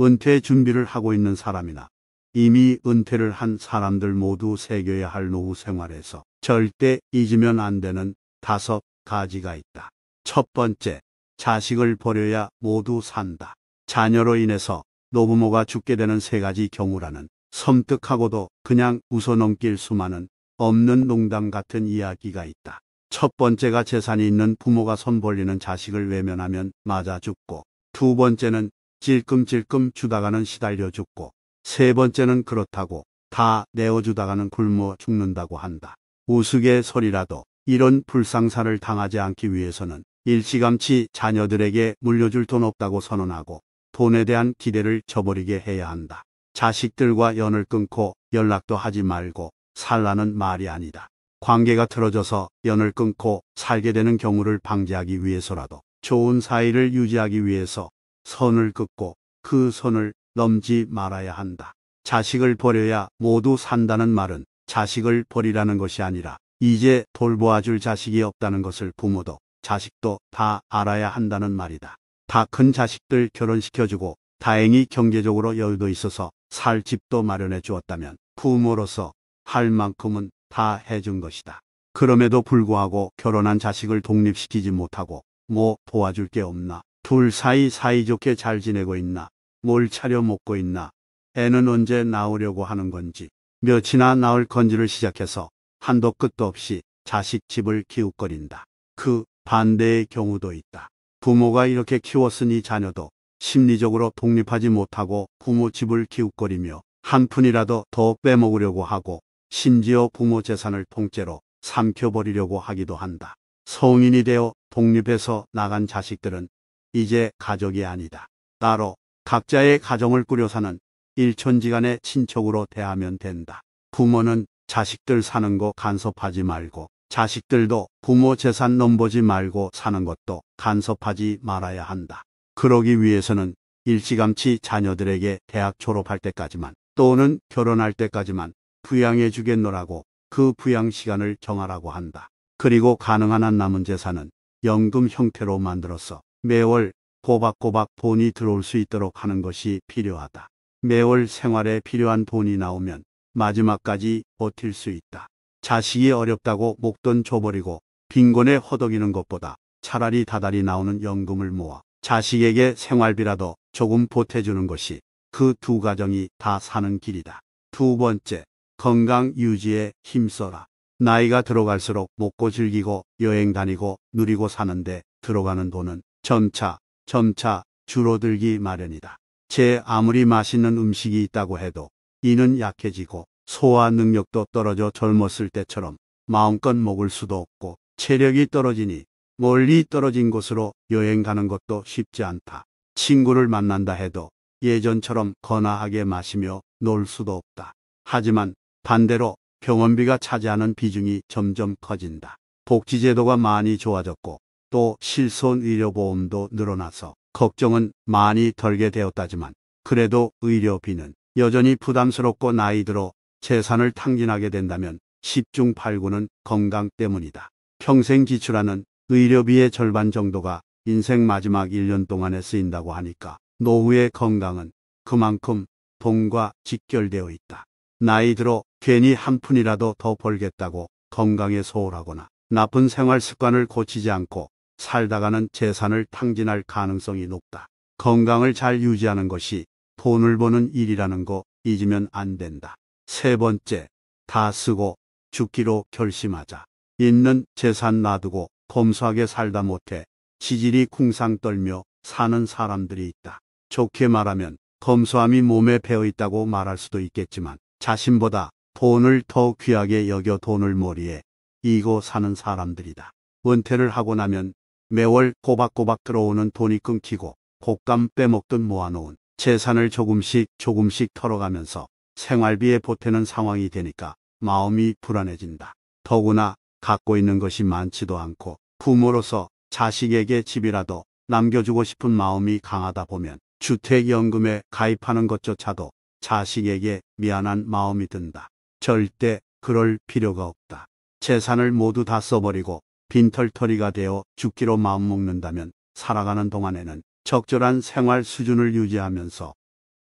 은퇴 준비를 하고 있는 사람이나 이미 은퇴를 한 사람들 모두 새겨야 할 노후 생활에서 절대 잊으면 안 되는 다섯 가지가 있다. 첫 번째, 자식을 버려야 모두 산다. 자녀로 인해서 노부모가 죽게 되는 세 가지 경우라는 섬뜩하고도 그냥 웃어넘길 수만은 없는 농담 같은 이야기가 있다. 첫 번째가 재산이 있는 부모가 손 벌리는 자식을 외면하면 맞아 죽고 두 번째는 찔끔찔끔 주다가는 시달려 죽고 세 번째는 그렇다고 다 내어주다가는 굶어 죽는다고 한다. 우스갯소리라도 이런 불상사를 당하지 않기 위해서는 일시감치 자녀들에게 물려줄 돈 없다고 선언하고 돈에 대한 기대를 저버리게 해야 한다. 자식들과 연을 끊고 연락도 하지 말고 살라는 말이 아니다. 관계가 틀어져서 연을 끊고 살게 되는 경우를 방지하기 위해서라도 좋은 사이를 유지하기 위해서 선을 긋고 그 선을 넘지 말아야 한다. 자식을 버려야 모두 산다는 말은 자식을 버리라는 것이 아니라 이제 돌보아 줄 자식이 없다는 것을 부모도 자식도 다 알아야 한다는 말이다. 다 큰 자식들 결혼시켜주고 다행히 경제적으로 여유도 있어서 살 집도 마련해 주었다면 부모로서 할 만큼은 다 해준 것이다. 그럼에도 불구하고 결혼한 자식을 독립시키지 못하고 뭐 도와줄 게 없나 둘 사이 사이좋게 잘 지내고 있나? 뭘 차려 먹고 있나? 애는 언제 나오려고 하는 건지, 몇이나 나올 건지를 시작해서 한도 끝도 없이 자식 집을 기웃거린다. 그 반대의 경우도 있다. 부모가 이렇게 키웠으니 자녀도 심리적으로 독립하지 못하고 부모 집을 기웃거리며 한 푼이라도 더 빼먹으려고 하고 심지어 부모 재산을 통째로 삼켜버리려고 하기도 한다. 성인이 되어 독립해서 나간 자식들은 이제 가족이 아니다. 따로 각자의 가정을 꾸려 사는 일촌지간의 친척으로 대하면 된다. 부모는 자식들 사는 거 간섭하지 말고 자식들도 부모 재산 넘보지 말고 사는 것도 간섭하지 말아야 한다. 그러기 위해서는 일찌감치 자녀들에게 대학 졸업할 때까지만 또는 결혼할 때까지만 부양해 주겠노라고 그 부양 시간을 정하라고 한다. 그리고 가능한 한 남은 재산은 연금 형태로 만들어서 매월 꼬박꼬박 돈이 들어올 수 있도록 하는 것이 필요하다. 매월 생활에 필요한 돈이 나오면 마지막까지 버틸 수 있다. 자식이 어렵다고 목돈 줘버리고 빈곤에 허덕이는 것보다 차라리 다달이 나오는 연금을 모아 자식에게 생활비라도 조금 보태주는 것이 그 두 가정이 다 사는 길이다. 두 번째, 건강 유지에 힘써라. 나이가 들어갈수록 먹고 즐기고 여행 다니고 누리고 사는데 들어가는 돈은 점차 점차 줄어들기 마련이다. 제 아무리 맛있는 음식이 있다고 해도 이는 약해지고 소화 능력도 떨어져 젊었을 때처럼 마음껏 먹을 수도 없고 체력이 떨어지니 멀리 떨어진 곳으로 여행 가는 것도 쉽지 않다. 친구를 만난다 해도 예전처럼 거나하게 마시며 놀 수도 없다. 하지만 반대로 병원비가 차지하는 비중이 점점 커진다. 복지제도가 많이 좋아졌고 또 실손 의료보험도 늘어나서 걱정은 많이 덜게 되었다지만 그래도 의료비는 여전히 부담스럽고 나이 들어 재산을 탕진하게 된다면 10중 8구는 건강 때문이다. 평생 지출하는 의료비의 절반 정도가 인생 마지막 1년 동안에 쓰인다고 하니까 노후의 건강은 그만큼 돈과 직결되어 있다. 나이 들어 괜히 한 푼이라도 더 벌겠다고 건강에 소홀하거나 나쁜 생활 습관을 고치지 않고 살다가는 재산을 탕진할 가능성이 높다. 건강을 잘 유지하는 것이 돈을 버는 일이라는 거 잊으면 안 된다. 세 번째, 다 쓰고 죽기로 결심하자. 있는 재산 놔두고 검소하게 살다 못해 지질이 쿵상 떨며 사는 사람들이 있다. 좋게 말하면 검소함이 몸에 배어있다고 말할 수도 있겠지만 자신보다 돈을 더 귀하게 여겨 돈을 머리에 이고 사는 사람들이다. 은퇴를 하고 나면 매월 꼬박꼬박 들어오는 돈이 끊기고 곶감 빼먹듯 모아놓은 재산을 조금씩 조금씩 털어가면서 생활비에 보태는 상황이 되니까 마음이 불안해진다. 더구나 갖고 있는 것이 많지도 않고 부모로서 자식에게 집이라도 남겨주고 싶은 마음이 강하다 보면 주택연금에 가입하는 것조차도 자식에게 미안한 마음이 든다. 절대 그럴 필요가 없다. 재산을 모두 다 써버리고 빈털터리가 되어 죽기로 마음먹는다면 살아가는 동안에는 적절한 생활 수준을 유지하면서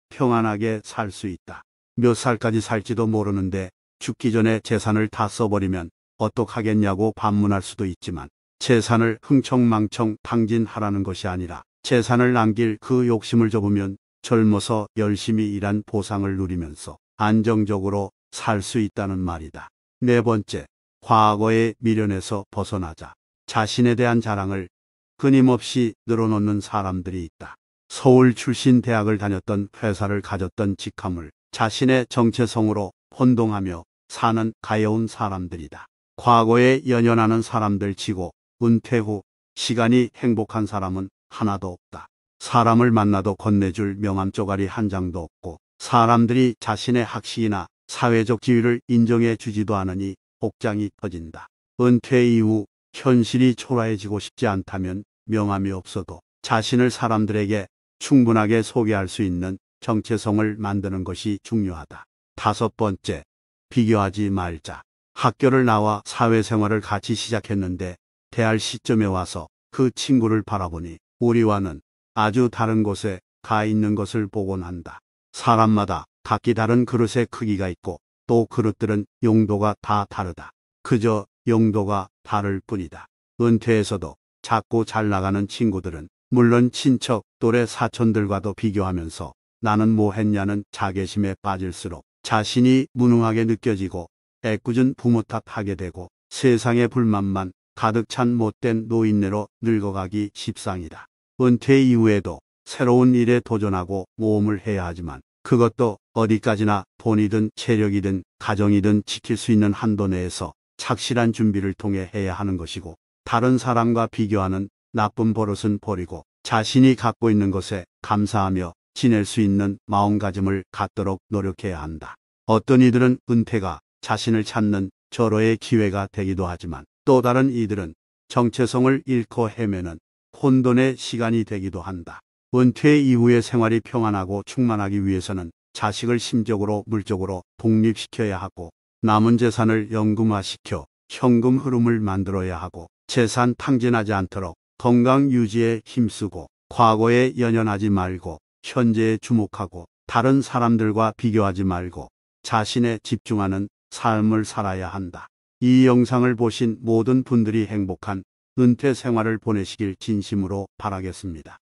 평안하게 살 수 있다. 몇 살까지 살지도 모르는데 죽기 전에 재산을 다 써버리면 어떡하겠냐고 반문할 수도 있지만 재산을 흥청망청 당진하라는 것이 아니라 재산을 남길 그 욕심을 접으면 젊어서 열심히 일한 보상을 누리면서 안정적으로 살 수 있다는 말이다. 네 번째, 과거의 미련에서 벗어나자 자신에 대한 자랑을 끊임없이 늘어놓는 사람들이 있다. 서울 출신 대학을 다녔던 회사를 가졌던 직함을 자신의 정체성으로 혼동하며 사는 가여운 사람들이다. 과거에 연연하는 사람들 치고 은퇴 후 시간이 행복한 사람은 하나도 없다. 사람을 만나도 건네줄 명함 쪼가리 한 장도 없고 사람들이 자신의 학식이나 사회적 지위를 인정해 주지도 않으니 복장이 터진다. 은퇴 이후 현실이 초라해지고 싶지 않다면 명함이 없어도 자신을 사람들에게 충분하게 소개할 수 있는 정체성을 만드는 것이 중요하다. 다섯 번째, 비교하지 말자. 학교를 나와 사회생활을 같이 시작했는데 대할 시점에 와서 그 친구를 바라보니 우리와는 아주 다른 곳에 가 있는 것을 보곤 한다. 사람마다 각기 다른 그릇의 크기가 있고 또 그릇들은 용도가 다 다르다. 그저 용도가 다를 뿐이다. 은퇴에서도 작고 잘 나가는 친구들은 물론 친척, 또래 사촌들과도 비교하면서 나는 뭐 했냐는 자괴심에 빠질수록 자신이 무능하게 느껴지고 애꿎은 부모 탓하게 되고 세상의 불만만 가득 찬 못된 노인네로 늙어가기 십상이다. 은퇴 이후에도 새로운 일에 도전하고 모험을 해야 하지만 그것도 어디까지나 돈이든 체력이든 가정이든 지킬 수 있는 한도 내에서 착실한 준비를 통해 해야 하는 것이고 다른 사람과 비교하는 나쁜 버릇은 버리고 자신이 갖고 있는 것에 감사하며 지낼 수 있는 마음가짐을 갖도록 노력해야 한다. 어떤 이들은 은퇴가 자신을 찾는 절호의 기회가 되기도 하지만 또 다른 이들은 정체성을 잃고 헤매는 혼돈의 시간이 되기도 한다. 은퇴 이후의 생활이 평안하고 충만하기 위해서는 자식을 심적으로 물적으로 독립시켜야 하고 남은 재산을 연금화시켜 현금 흐름을 만들어야 하고 재산 탕진하지 않도록 건강 유지에 힘쓰고 과거에 연연하지 말고 현재에 주목하고 다른 사람들과 비교하지 말고 자신에 집중하는 삶을 살아야 한다. 이 영상을 보신 모든 분들이 행복한 은퇴 생활을 보내시길 진심으로 바라겠습니다.